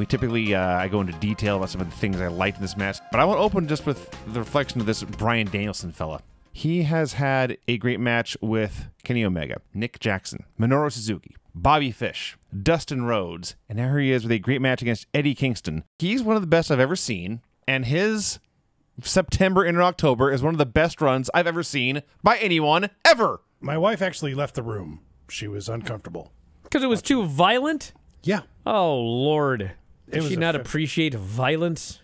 We typically uh, I go into detail about some of the things I liked in this match, but I want to open just with the reflection of this Brian Danielson fella. He has had a great match with Kenny Omega, Nick Jackson, Minoru Suzuki, Bobby Fish, Dustin Rhodes, and now here he is with a great match against Eddie Kingston. He's one of the best I've ever seen, and his September into October is one of the best runs I've ever seen by anyone ever. My wife actually left the room. She was uncomfortable. Because it was too violent? Yeah. Oh, Lord. Does she not appreciate violence?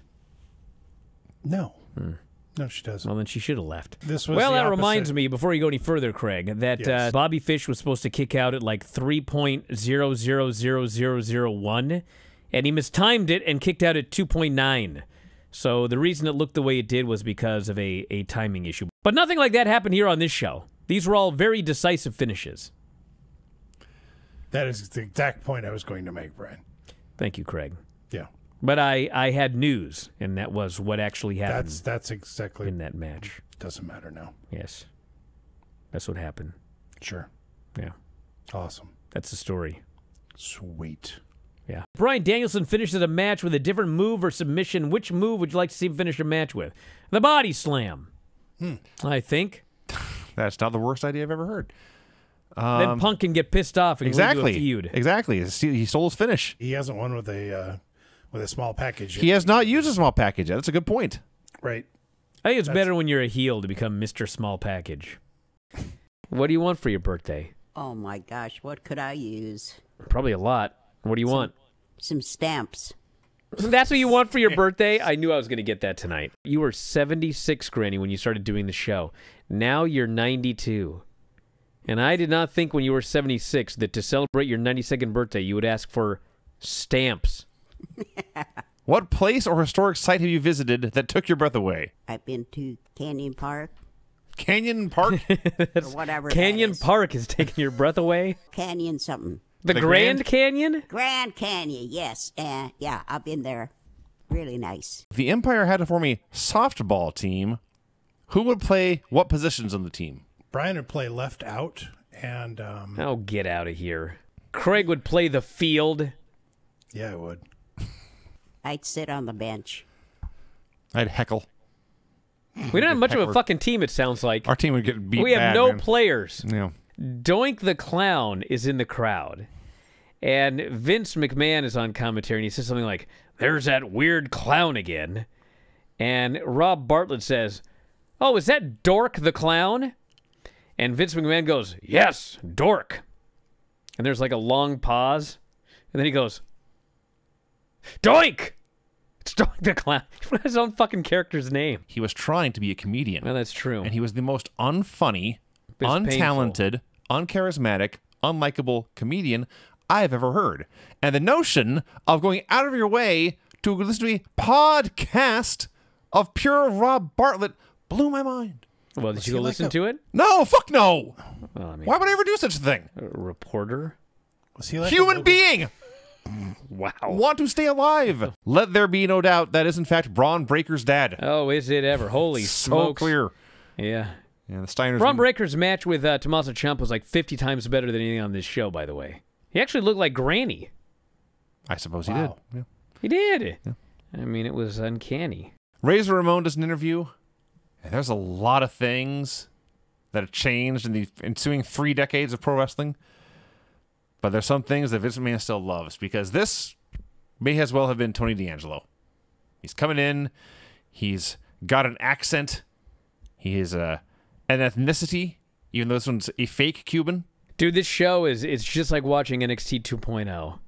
No. Hmm. No, she doesn't. Well, then she should have left. This was well. That opposite. reminds me, before you go any further, Craig, that uh, yes. uh, Bobby Fish was supposed to kick out at like three point zero zero zero zero zero one, and he mistimed it and kicked out at two point nine. So the reason it looked the way it did was because of a a timing issue. But nothing like that happened here on this show. These were all very decisive finishes. That is the exact point I was going to make, Brian. Thank you, Craig. But I, I had news, and that was what actually happened. That's that's exactly in that match. Doesn't matter now. Yes, that's what happened. Sure. Yeah. Awesome. That's the story. Sweet. Yeah. Brian Danielson finishes a match with a different move or submission. Which move would you like to see him finish a match with? The body slam. Hmm. I think. That's not the worst idea I've ever heard. Um, then Punk can get pissed off and exactly, feud. Exactly. He stole his finish. He hasn't won with a uh, with a small package. He has not used a small package. That's a good point. Right. I think it's That's- better when you're a heel to become Mr. Small Package. What do you want for your birthday? Oh my gosh, what could I use? Probably a lot. What do you want? Some stamps. That's what you want for your birthday? I knew I was going to get that tonight. You were 76, Granny, when you started doing the show. Now you're 92. And I did not think when you were 76 that to celebrate your 92nd birthday, you would ask for stamps. what place or historic site have you visited that took your breath away? I've been to Canyon Park. Canyon Park? or whatever. Canyon is. Park is taking your breath away? Canyon something. The, the Grand, Grand, Canyon? Grand Canyon, yes. Uh, yeah, I've been there. Really nice. The Empire had to for me softball team. Who would play what positions on the team? Brian would play left out, and um, oh, get out of here! Craig would play the field. Yeah, I would. I'd sit on the bench. I'd heckle. We don't have much of a fucking team. It sounds like our team would get beat. We have bad, no man. players. Yeah. Doink the clown is in the crowd, and Vince McMahon is on commentary, and he says something like, "There's that weird clown again," and Rob Bartlett says, "Oh, is that Dork the clown?" And Vince McMahon goes, "Yes, Dork." And there's like a long pause, and then he goes, Doink! It's Doink the Clown. He put his own fucking character's name. He was trying to be a comedian. Well, that's true. And he was the most unfunny, untalented, painful. uncharismatic, unlikable comedian I have ever heard. And the notion of going out of your way to listen to a podcast of pure Rob Bartlett blew my mind. Well, did you go listen a... to it? No, fuck no. Well, I mean, Why would I ever do such a thing? A reporter? Was he like human a... being? Wow. Want to stay alive. Let there be no doubt that is, in fact, Braun Breaker's dad. Oh, is it ever? Holy so clear. Yeah. Yeah, the Steiners. Braun Breaker's match with uh, Tommaso Ciampa was like 50 times better than anything on this show, by the way. He actually looked like Granny. I suppose wow. he did. Yeah. He did. Yeah. I mean, it was uncanny. Razor Ramon does an interview, and there's a lot of things that have changed in the ensuing three decades of pro wrestling. But there's some things that Vince McMahon still loves because this may as well have been Tony D'Angelo. He's coming in. He's got an accent. He is uh, an ethnicity, even though this one's a fake Cuban. Dude, this show is it's just like watching NXT 2.0.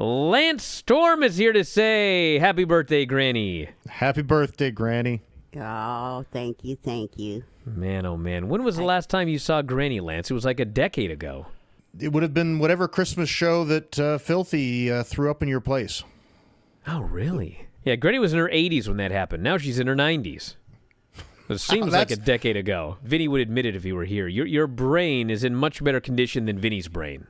Lance Storm is here to say happy birthday, Granny. Happy birthday, Granny. Oh, thank you, thank you. Man, oh man. When was the last time you saw Granny, Lance? It was like a decade ago it would have been whatever Christmas show that uh, Filthy uh, threw up in your place. Oh, really? Yeah, Gretty was in her 80s when that happened. Now she's in her 90s. It seems like a decade ago. Vinny would admit it if he were here. Your your brain is in much better condition than Vinny's brain.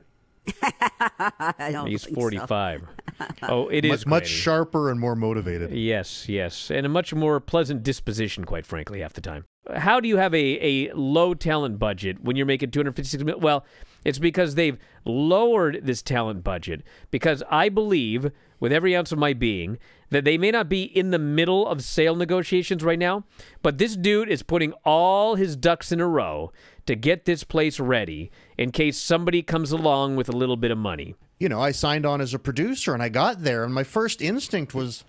He's 45. So. oh, it is much, much, sharper and more motivated. Yes, yes, and a much more pleasant disposition, quite frankly, half the time. How do you have a, a low talent budget when you're making 256 million? Well, it's because they've lowered this talent budget because I believe with every ounce of my being that they may not be in the middle of sale negotiations right now, but this dude is putting all his ducks in a row to get this place ready in case somebody comes along with a little bit of money. You know, I signed on as a producer and I got there and my first instinct was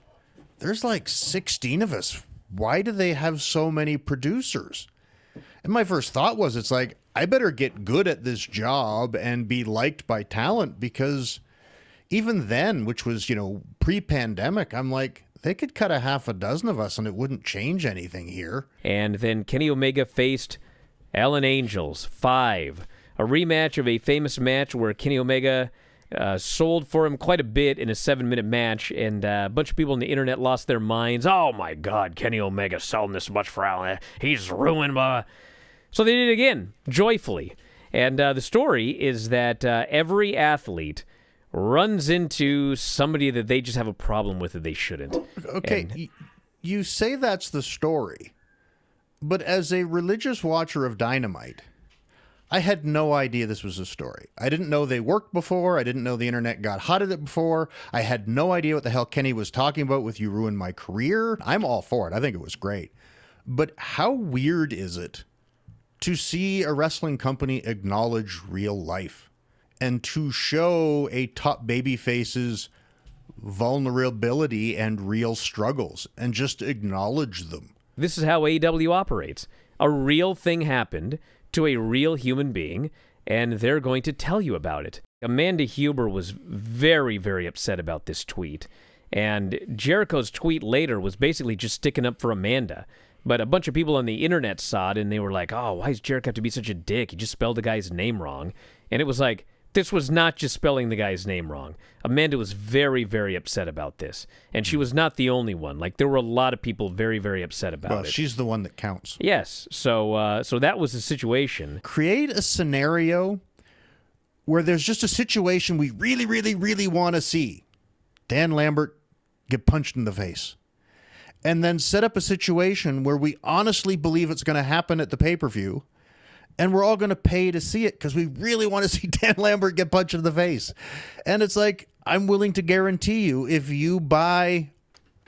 there's like 16 of us. Why do they have so many producers? And my first thought was, it's like, I better get good at this job and be liked by talent because even then, which was, you know, pre pandemic, I'm like, they could cut a half a dozen of us and it wouldn't change anything here. And then Kenny Omega faced Allen Angels, five, a rematch of a famous match where Kenny Omega. Uh, sold for him quite a bit in a seven minute match, and uh, a bunch of people on the internet lost their minds. Oh my God, Kenny Omega selling this much for Allen. He's ruined my. So they did it again, joyfully. And uh, the story is that uh, every athlete runs into somebody that they just have a problem with that they shouldn't. Okay, and... you say that's the story, but as a religious watcher of Dynamite, I had no idea this was a story. I didn't know they worked before. I didn't know the internet got hot at it before. I had no idea what the hell Kenny was talking about with You Ruined My Career. I'm all for it. I think it was great. But how weird is it to see a wrestling company acknowledge real life and to show a top baby face's vulnerability and real struggles and just acknowledge them. This is how AEW operates. A real thing happened to a real human being, and they're going to tell you about it. Amanda Huber was very, very upset about this tweet. And Jericho's tweet later was basically just sticking up for Amanda. But a bunch of people on the internet saw it and they were like, oh, why does Jericho have to be such a dick? He just spelled the guy's name wrong. And it was like, this was not just spelling the guy's name wrong. Amanda was very, very upset about this. And she hmm. was not the only one. Like, there were a lot of people very, very upset about well, it. She's the one that counts. Yes. So, uh, so that was the situation. Create a scenario where there's just a situation we really, really, really want to see Dan Lambert get punched in the face and then set up a situation where we honestly believe it's going to happen at the pay per view, and we're all going to pay to see it because we really want to see Dan Lambert get punched in the face. And it's like, I'm willing to guarantee you, if you buy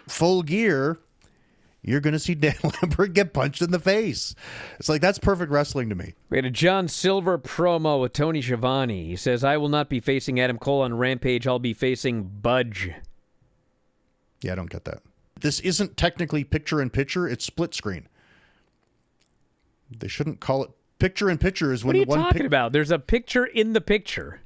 full gear, you're going to see Dan Lambert get punched in the face. It's like that's perfect wrestling to me. We had a John Silver promo with Tony Schiavone. He says, "I will not be facing Adam Cole on Rampage. I'll be facing Budge." Yeah, I don't get that. This isn't technically picture in picture, it's split screen. They shouldn't call it picture in picture is when what are you one talking pic- about? There's a picture in the picture.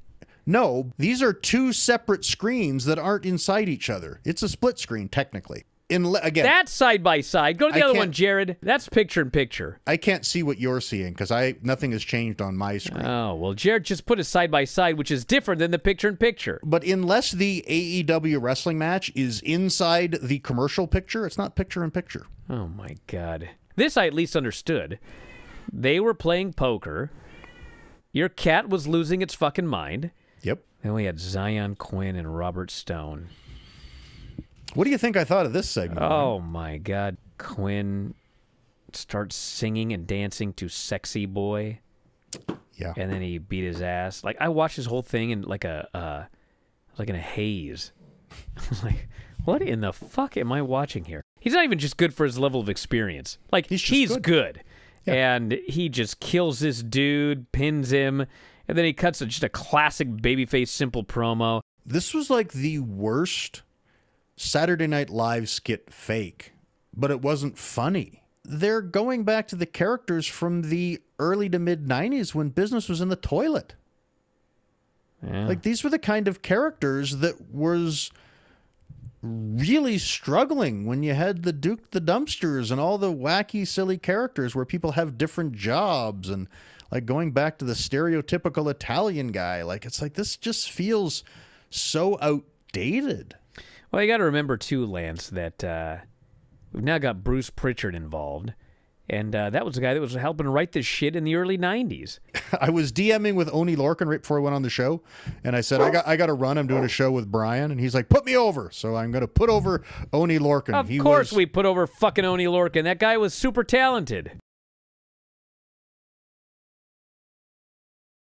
No, these are two separate screens that aren't inside each other. It's a split screen technically in again that's side by side go to the I other one jared that's picture in picture i can't see what you're seeing because i nothing has changed on my screen oh well jared just put a side by side which is different than the picture in picture but unless the aew wrestling match is inside the commercial picture it's not picture in picture oh my god this i at least understood they were playing poker your cat was losing its fucking mind yep Then we had zion quinn and robert stone what do you think I thought of this segment? Oh my God, Quinn starts singing and dancing to "Sexy Boy." Yeah, and then he beat his ass. Like I watched this whole thing in like a uh, like in a haze. I was like, what in the fuck am I watching here? He's not even just good for his level of experience. Like he's, he's good. good. Yeah. And he just kills this dude, pins him, and then he cuts a, just a classic babyface simple promo. This was like the worst Saturday Night Live skit fake, but it wasn't funny. They're going back to the characters from the early to mid 90s when business was in the toilet. Yeah. Like these were the kind of characters that was really struggling when you had the Duke the Dumpsters and all the wacky, silly characters where people have different jobs and like going back to the stereotypical Italian guy. Like it's like this just feels so outdated. Well, you got to remember too, Lance, that uh, we've now got Bruce Pritchard involved. And uh, that was the guy that was helping write this shit in the early '90s. I was DMing with Oni Lorcan right before I went on the show, and I said, "I got, I got to run. I'm doing a show with Brian," and he's like, "Put me over." So I'm going to put over Oni Lorcan. Of he course, was... we put over fucking Oni Lorcan. That guy was super talented.